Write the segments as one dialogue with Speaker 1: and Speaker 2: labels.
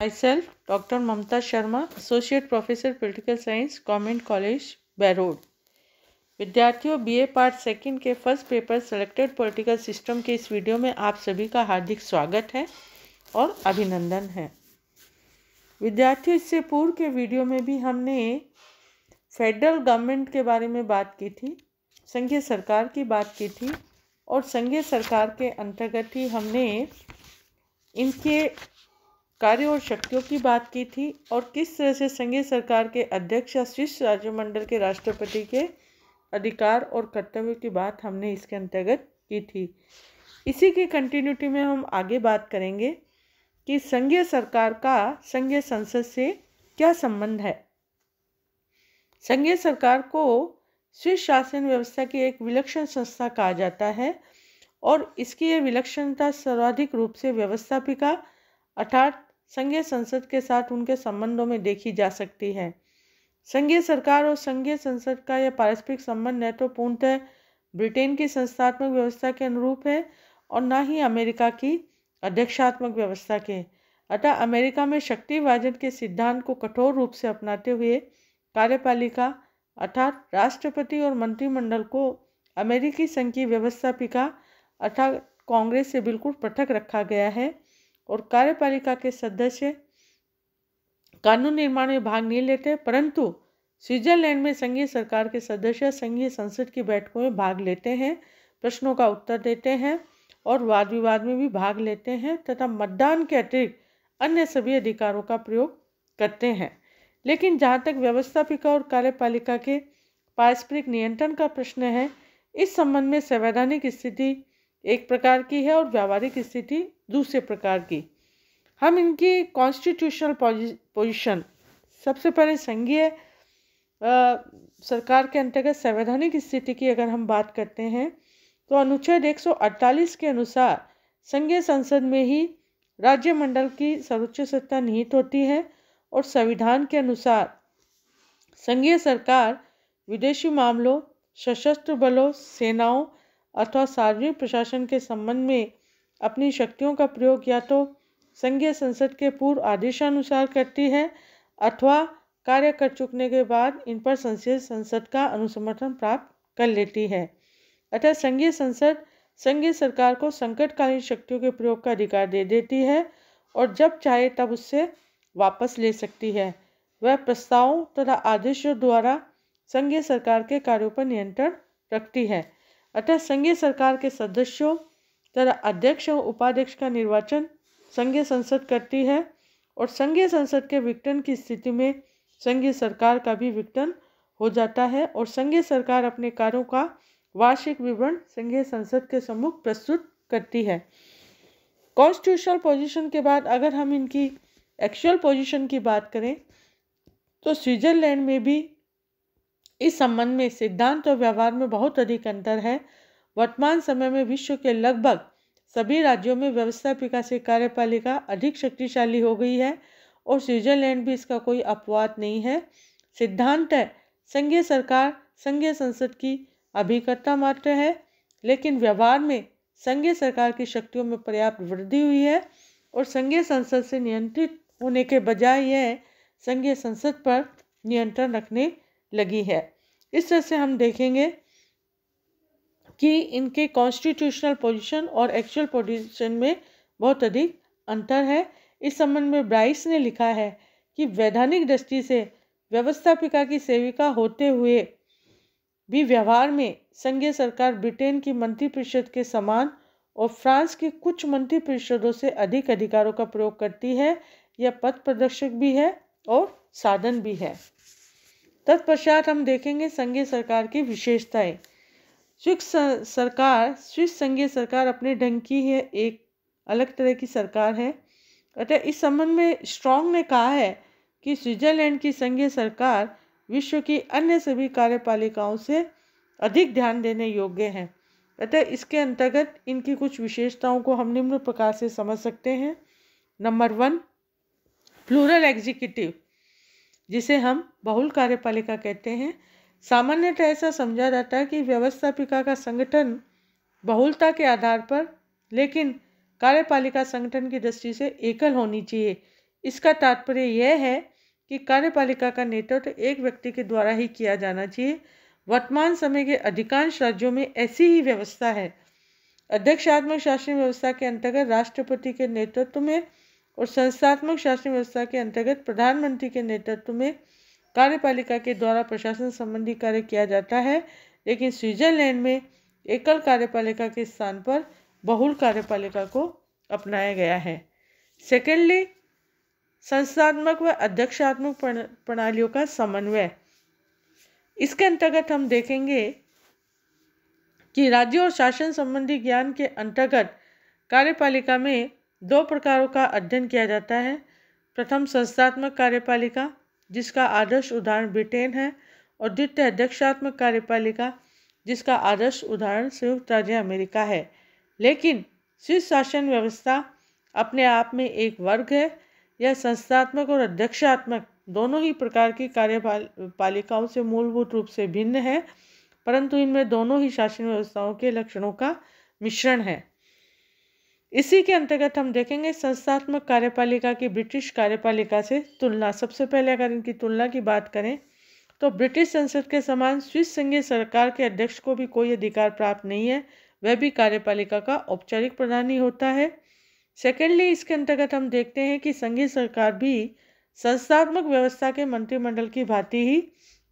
Speaker 1: myself Dr. Mamta Sharma, Associate Professor Political Science, Government College, बैरोड विद्यार्थियों BA part second के first paper selected political system के इस video में आप सभी का हार्दिक स्वागत है और अभिनंदन है विद्यार्थियों इससे पूर्व के वीडियो में भी हमने फेडरल गवर्नमेंट के बारे में बात की थी संघीय सरकार की बात की थी और संघीय सरकार के अंतर्गत ही हमने इनके कार्य और शक्तियों की बात की थी और किस तरह से संघीय सरकार के अध्यक्ष या शीर्ष राज्यमंडल के राष्ट्रपति के अधिकार और कर्तव्य की बात हमने इसके अंतर्गत की थी इसी की कंटिन्यूटी में हम आगे बात करेंगे कि संघीय सरकार का संघीय संसद से क्या संबंध है संघीय सरकार को शीर्ष शासन व्यवस्था की एक विलक्षण संस्था कहा जाता है और इसकी ये विलक्षणता सर्वाधिक रूप से व्यवस्थापिका अर्थात संघीय संसद के साथ उनके संबंधों में देखी जा सकती है संघीय सरकार और संघीय संसद का यह पारस्परिक संबंध न तो पूर्णतः ब्रिटेन की संस्थात्मक व्यवस्था के अनुरूप है और न ही अमेरिका की अध्यक्षात्मक व्यवस्था के अतः अमेरिका में शक्तिवाजन के सिद्धांत को कठोर रूप से अपनाते हुए कार्यपालिका अर्थात राष्ट्रपति और मंत्रिमंडल को अमेरिकी संघ की व्यवस्थापिका अर्थात कांग्रेस से बिल्कुल पृथक रखा गया है और कार्यपालिका के सदस्य कानून निर्माण में भाग नहीं लेते परंतु स्विट्जरलैंड में संघीय सरकार के सदस्य संघीय संसद की बैठकों में भाग लेते हैं प्रश्नों का उत्तर देते हैं और वाद विवाद में भी भाग लेते हैं तथा मतदान के अतिरिक्त अन्य सभी अधिकारों का प्रयोग करते हैं लेकिन जहाँ तक व्यवस्थापिका और कार्यपालिका के पारस्परिक नियंत्रण का प्रश्न है इस संबंध में संवैधानिक स्थिति एक प्रकार की है और व्यावहारिक स्थिति दूसरे प्रकार की हम इनकी कॉन्स्टिट्यूशनल पोजिशन सबसे पहले संघीय सरकार के अंतर्गत संवैधानिक स्थिति की अगर हम बात करते हैं तो अनुच्छेद 148 के अनुसार संघीय संसद में ही राज्य मंडल की सर्वोच्च सत्ता निहित होती है और संविधान के अनुसार संघीय सरकार विदेशी मामलों सशस्त्र बलों सेनाओं अथवा सार्वजनिक प्रशासन के संबंध में अपनी शक्तियों का प्रयोग या तो संघीय संसद के पूर्व आदेशानुसार करती है अथवा कार्य कर चुकने के बाद इन पर संसदीय संसद का अनुसमर्थन प्राप्त कर लेती है अतः संघीय संसद संघीय सरकार को संकटकालीन शक्तियों के प्रयोग का अधिकार दे देती है और जब चाहे तब उससे वापस ले सकती है वह प्रस्तावों तथा आदेशों द्वारा संघीय सरकार के कार्यों पर नियंत्रण रखती है अतः संघीय सरकार के सदस्यों तथा अध्यक्ष और उपाध्यक्ष का निर्वाचन संघीय संसद करती है और संघीय संसद के विघटन की स्थिति में संघीय सरकार का भी विघटन हो जाता है और संघीय सरकार अपने कार्यों का वार्षिक विवरण संघीय संसद के सम्मुख प्रस्तुत करती है कॉन्स्टिट्यूशनल पोजीशन के बाद अगर हम इनकी एक्चुअल पोजीशन की बात करें तो स्विट्जरलैंड में भी इस संबंध में सिद्धांत और व्यवहार में बहुत अधिक अंतर है वर्तमान समय में विश्व के लगभग सभी राज्यों में व्यवस्थापिका से कार्यपालिका अधिक शक्तिशाली हो गई है और स्विट्जरलैंड भी इसका कोई अपवाद नहीं है सिद्धांत है संघीय सरकार संघीय संसद की अभिकर्ता मात्र है लेकिन व्यवहार में संघीय सरकार की शक्तियों में पर्याप्त वृद्धि हुई है और संघीय संसद से नियंत्रित होने के बजाय यह संघीय संसद पर नियंत्रण रखने लगी है इस तरह से हम देखेंगे कि इनके कॉन्स्टिट्यूशनल पोजीशन और एक्चुअल पोजीशन में बहुत अधिक अंतर है इस संबंध में ब्राइस ने लिखा है कि वैधानिक दृष्टि से व्यवस्थापिका की सेविका होते हुए भी व्यवहार में संघीय सरकार ब्रिटेन की मंत्रिपरिषद के समान और फ्रांस के कुछ मंत्रिपरिषदों से अधिक अधिकारों का प्रयोग करती है यह पथ प्रदर्शक भी है और साधन भी है तत्पश्चात हम देखेंगे संघीय सरकार की विशेषताएं स्विस सरकार स्विस संघीय सरकार अपने ढंग की है एक अलग तरह की सरकार है अतः इस संबंध में स्ट्रॉन्ग ने कहा है कि स्विट्जरलैंड की संघीय सरकार विश्व की अन्य सभी कार्यपालिकाओं से अधिक ध्यान देने योग्य हैं अतः इसके अंतर्गत इनकी कुछ विशेषताओं को हम निम्न प्रकार से समझ सकते हैं नंबर वन प्लूरल एग्जीक्यूटिव जिसे हम बहुल कार्यपालिका कहते हैं सामान्यतः ऐसा समझा जाता है कि व्यवस्थापिका का संगठन बहुलता के आधार पर लेकिन कार्यपालिका संगठन की दृष्टि से एकल होनी चाहिए इसका तात्पर्य यह है कि कार्यपालिका का नेतृत्व तो एक व्यक्ति के द्वारा ही किया जाना चाहिए वर्तमान समय के अधिकांश राज्यों में ऐसी ही व्यवस्था है अध्यक्षात्मक शासन व्यवस्था के अंतर्गत राष्ट्रपति के नेतृत्व में और संस्थात्मक शासन व्यवस्था के अंतर्गत प्रधानमंत्री के नेतृत्व में कार्यपालिका के द्वारा प्रशासन संबंधी कार्य किया जाता है लेकिन स्विट्जरलैंड में एकल कार्यपालिका के स्थान पर बहुल कार्यपालिका को अपनाया गया है सेकेंडली संस्थात्मक व अध्यक्षात्मक प्रणालियों का समन्वय इसके अंतर्गत हम देखेंगे कि राज्य और शासन संबंधी ज्ञान के अंतर्गत कार्यपालिका में दो प्रकारों का अध्ययन किया जाता है प्रथम संस्थात्मक कार्यपालिका जिसका आदर्श उदाहरण ब्रिटेन है और द्वितीय अध्यक्षात्मक कार्यपालिका जिसका आदर्श उदाहरण संयुक्त राज्य अमेरिका है लेकिन शीर्ष शासन व्यवस्था अपने आप में एक वर्ग है यह संस्थात्मक और अध्यक्षात्मक दोनों ही प्रकार की कार्यपालिकाओं से मूलभूत रूप से भिन्न है परंतु इनमें दोनों ही शासन व्यवस्थाओं के लक्षणों का मिश्रण है इसी के अंतर्गत हम देखेंगे संस्थात्मक कार्यपालिका की ब्रिटिश कार्यपालिका से तुलना सबसे पहले अगर इनकी तुलना की बात करें तो ब्रिटिश संसद के समान स्विस संघीय सरकार के अध्यक्ष को भी कोई अधिकार प्राप्त नहीं है वह भी कार्यपालिका का औपचारिक प्रधानी होता है सेकेंडली इसके अंतर्गत हम देखते हैं कि संघीय सरकार भी संस्थात्मक व्यवस्था के मंत्रिमंडल की भांति ही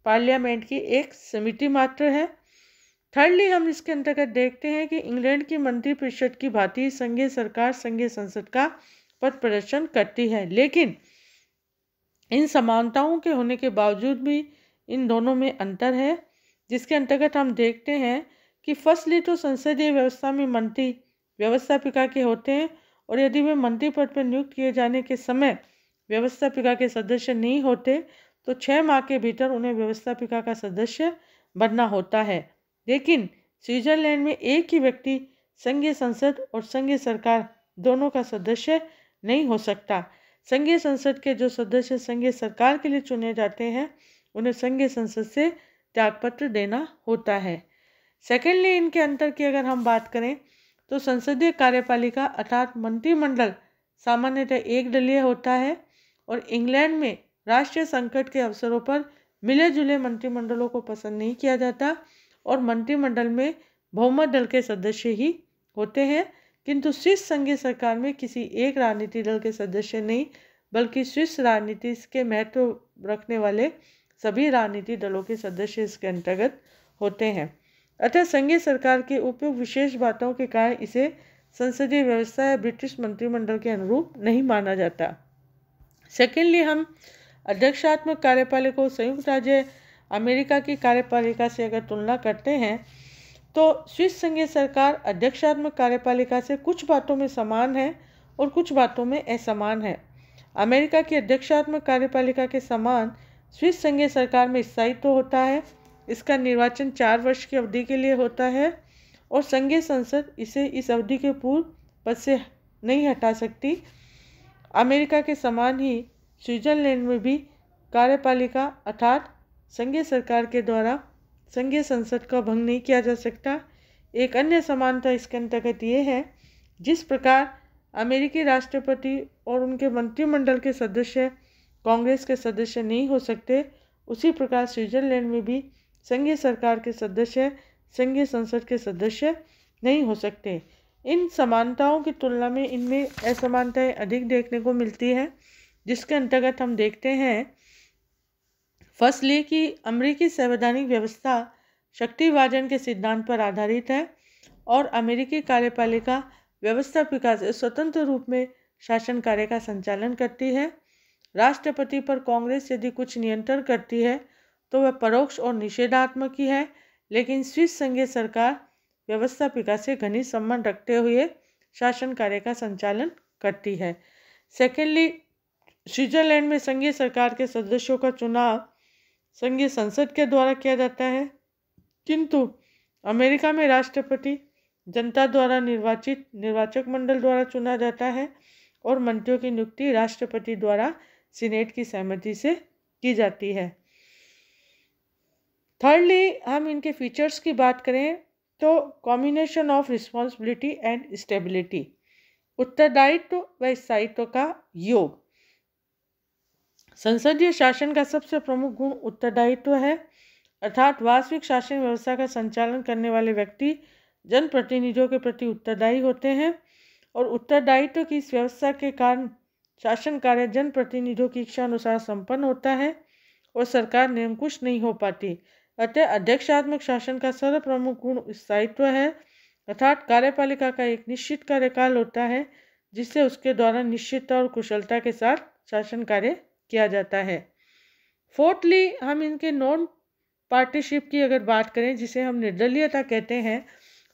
Speaker 1: पार्लियामेंट की एक समिति मात्र है थर्डली हम इसके अंतर्गत देखते हैं कि इंग्लैंड की मंत्रिपरिषद की भांति संघीय सरकार संघीय संसद का पद प्रदर्शन करती है लेकिन इन समानताओं के होने के बावजूद भी इन दोनों में अंतर है जिसके अंतर्गत हम देखते हैं कि फर्स्टली तो संसदीय व्यवस्था में मंत्री व्यवस्थापिका के होते हैं और यदि वे मंत्री पद पर नियुक्त किए जाने के समय व्यवस्थापिका के सदस्य नहीं होते तो छः माह के भीतर उन्हें व्यवस्थापिका का सदस्य बनना होता है लेकिन स्विट्जरलैंड में एक ही व्यक्ति संघीय संसद और संघीय सरकार दोनों का सदस्य नहीं हो सकता संघीय संसद के जो सदस्य संघीय सरकार के लिए चुने जाते हैं उन्हें संघीय संसद से त्यागपत्र देना होता है सेकेंडली इनके अंतर की अगर हम बात करें तो संसदीय कार्यपालिका अर्थात मंत्रिमंडल सामान्यतः एक दलीय होता है और इंग्लैंड में राष्ट्रीय संकट के अवसरों पर मिले जुले मंत्रिमंडलों को पसंद नहीं किया जाता और मंत्रिमंडल में बहुमत दल के सदस्य ही होते हैं किंतु स्विस संघीय सरकार में किसी एक राजनीति दल के सदस्य नहीं बल्कि स्विस राजनीति के महत्व रखने वाले सभी राजनीति दलों के सदस्य इसके अंतर्गत होते हैं अतः संघीय सरकार के उपयुक्त विशेष बातों के कारण इसे संसदीय व्यवस्था या ब्रिटिश मंत्रिमंडल के अनुरूप नहीं माना जाता सेकेंडली हम अध्यक्षात्मक कार्यपालिका को संयुक्त राज्य अमेरिका की कार्यपालिका से अगर तुलना करते हैं तो स्विस संघीय सरकार अध्यक्षात्मक कार्यपालिका से कुछ बातों में समान है और कुछ बातों में असमान है अमेरिका की अध्यक्षात्मक कार्यपालिका के समान स्विस संघीय सरकार में स्थायित्व तो होता है इसका निर्वाचन चार वर्ष की अवधि के लिए होता है और संघीय संसद इसे इस अवधि के पूर्व पद से नहीं हटा सकती अमेरिका के समान ही स्विट्जरलैंड में भी कार्यपालिका अर्थात संघीय सरकार के द्वारा संघीय संसद का भंग नहीं किया जा सकता एक अन्य समानता इसके अंतर्गत ये है जिस प्रकार अमेरिकी राष्ट्रपति और उनके मंत्रिमंडल के सदस्य कांग्रेस के सदस्य नहीं हो सकते उसी प्रकार स्विट्जरलैंड में भी संघीय सरकार के सदस्य संघीय संसद के सदस्य नहीं हो सकते इन समानताओं की तुलना में इनमें असमानताएं अधिक देखने को मिलती है जिसके अंतर्गत हम देखते हैं फर्स्टली कि अमेरिकी संवैधानिक व्यवस्था शक्तिवाजन के सिद्धांत पर आधारित है और अमेरिकी कार्यपालिका व्यवस्थापिका से स्वतंत्र रूप में शासन कार्य का संचालन करती है राष्ट्रपति पर कांग्रेस यदि कुछ नियंत्रण करती है तो वह परोक्ष और निषेधात्मक ही है लेकिन स्विस संघीय सरकार व्यवस्थापिका से घनी संबंध रखते हुए शासन कार्य का संचालन करती है सेकेंडली स्विट्जरलैंड में संघीय सरकार के सदस्यों का चुनाव संघीय संसद के द्वारा किया जाता है किंतु अमेरिका में राष्ट्रपति जनता द्वारा निर्वाचित निर्वाचक मंडल द्वारा चुना जाता है और मंत्रियों की नियुक्ति राष्ट्रपति द्वारा सीनेट की सहमति से की जाती है थर्डली हम इनके फीचर्स की बात करें तो combination of responsibility and stability उत्तरदायित्व व स्थायित्व का योग संसदीय शासन का सबसे प्रमुख गुण उत्तरदायित्व है अर्थात वास्तविक शासन व्यवस्था का संचालन करने वाले व्यक्ति जनप्रतिनिधियों के प्रति उत्तरदायी होते हैं और उत्तरदायित्व की इस व्यवस्था के कारण शासन कार्य जनप्रतिनिधियों की इच्छा अनुसार संपन्न होता है और सरकार नियंकुश नहीं हो पाती अतः अध्यक्षात्मक शासन का सर्व प्रमुख गुण स्थायित्व है अर्थात कार्यपालिका का एक निश्चित कार्यकाल होता है जिससे उसके द्वारा निश्चितता और कुशलता के साथ शासन कार्य किया जाता है फोर्थली हम इनके नॉन पार्टनरशिप की अगर बात करें जिसे हम निर्दलीयता कहते हैं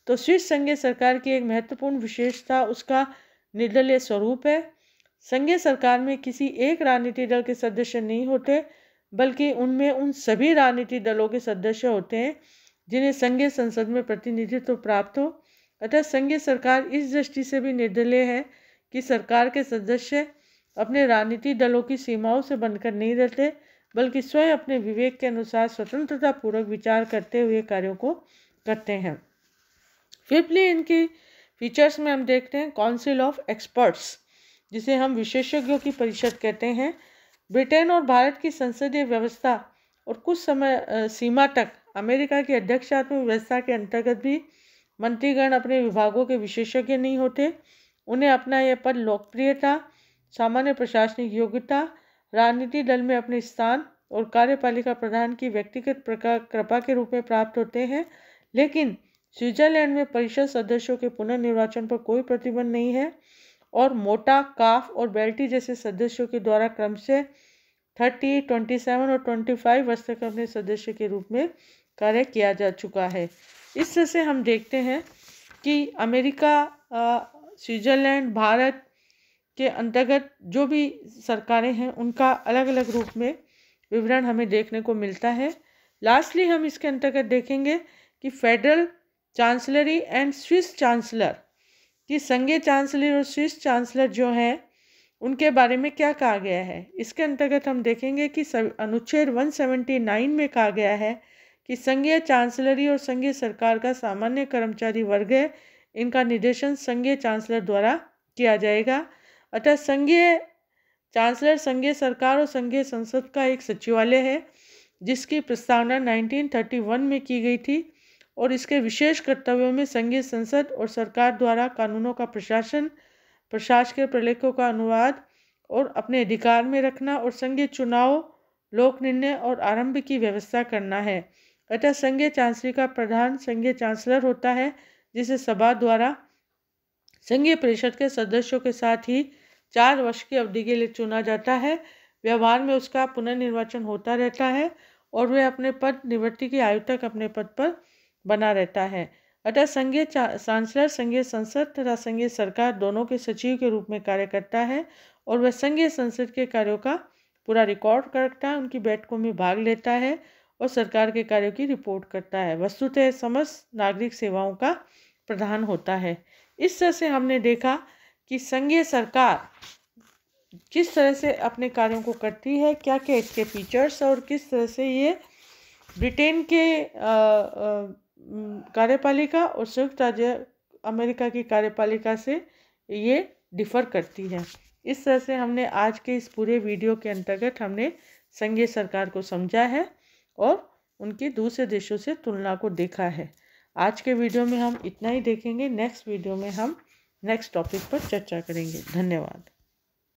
Speaker 1: तो स्विस संघीय सरकार की एक महत्वपूर्ण विशेषता उसका निर्दलीय स्वरूप है संघीय सरकार में किसी एक राजनीतिक दल के सदस्य नहीं होते बल्कि उनमें उन सभी राजनीतिक दलों के सदस्य होते हैं जिन्हें संघीय संसद में प्रतिनिधित्व प्राप्त हो अतः संघीय सरकार इस दृष्टि से भी निर्दलीय है कि सरकार के सदस्य अपने राजनीति दलों की सीमाओं से बनकर नहीं रहते बल्कि स्वयं अपने विवेक के अनुसार स्वतंत्रता पूर्वक विचार करते हुए कार्यों को करते हैं फिफ्थली इनकी फीचर्स में हम देखते हैं काउंसिल ऑफ एक्सपर्ट्स जिसे हम विशेषज्ञों की परिषद कहते हैं ब्रिटेन और भारत की संसदीय व्यवस्था और कुछ समय सीमा तक अमेरिका की अध्यक्षात्मक व्यवस्था के अंतर्गत भी मंत्रीगण अपने विभागों के विशेषज्ञ नहीं होते उन्हें अपना यह पद लोकप्रियता सामान्य प्रशासनिक योग्यता राजनीति दल में अपने स्थान और कार्यपालिका प्रधान की व्यक्तिगत प्रकार कृपा के रूप में प्राप्त होते हैं लेकिन स्विट्जरलैंड में परिषद सदस्यों के पुनर्निर्वाचन पर कोई प्रतिबंध नहीं है और मोटा काफ और बेल्टी जैसे सदस्यों के द्वारा क्रम से थर्टी ट्वेंटी सेवन और ट्वेंटी फाइव वर्ष तक अपने सदस्य के रूप में कार्य किया जा चुका है इस तरह से हम देखते हैं कि अमेरिका स्विट्ज़रलैंड भारत के अंतर्गत जो भी सरकारें हैं उनका अलग अलग रूप में विवरण हमें देखने को मिलता है लास्टली हम इसके अंतर्गत देखेंगे कि federal chancellery and Swiss chancellor कि संघीय चांसलर और स्विस चांसलर जो हैं उनके बारे में क्या कहा गया है इसके अंतर्गत हम देखेंगे कि अनुच्छेद 179 में कहा गया है कि संघीय चांसलरी और संघीय सरकार का सामान्य कर्मचारी वर्ग है इनका निर्देशन संघीय चांसलर द्वारा किया जाएगा अतः संघीय चांसलर संघीय सरकार और संघीय संसद का एक सचिवालय है जिसकी प्रस्तावना 1931 में की गई थी और इसके विशेष कर्तव्यों में संघीय संसद और सरकार द्वारा कानूनों का प्रशासन प्रशासकीय प्रलेखों का अनुवाद और अपने अधिकार में रखना और संघीय चुनाव लोक निर्णय और आरंभ की व्यवस्था करना है अतः संघीय चांसलर का प्रधान संघीय चांसलर होता है जिसे सभा द्वारा संघीय परिषद के सदस्यों के साथ ही चार वर्ष की अवधि के लिए चुना जाता है व्यवहार में उसका पुनर्निर्वाचन होता रहता है और वह अपने पद निवृत्ति की आयु तक अपने पद पर बना रहता है अतः संघीय चांसलर संघीय संसद तथा संघीय सरकार दोनों के सचिव के रूप में कार्य करता है और वह संघीय संसद के कार्यों का पूरा रिकॉर्ड करता है उनकी बैठकों में भाग लेता है और सरकार के कार्यों की रिपोर्ट करता है वस्तुतः समस्त नागरिक सेवाओं का प्रधान होता है इस तरह से हमने देखा कि संघीय सरकार किस तरह से अपने कार्यों को करती है क्या क्या इसके फीचर्स और किस तरह से ये ब्रिटेन के कार्यपालिका और संयुक्त राज्य अमेरिका की कार्यपालिका से ये डिफ़र करती है इस तरह से हमने आज के इस पूरे वीडियो के अंतर्गत हमने संघीय सरकार को समझा है और उनकी दूसरे देशों से तुलना को देखा है आज के वीडियो में हम इतना ही देखेंगे नेक्स्ट वीडियो में हम नेक्स्ट टॉपिक पर चर्चा करेंगे धन्यवाद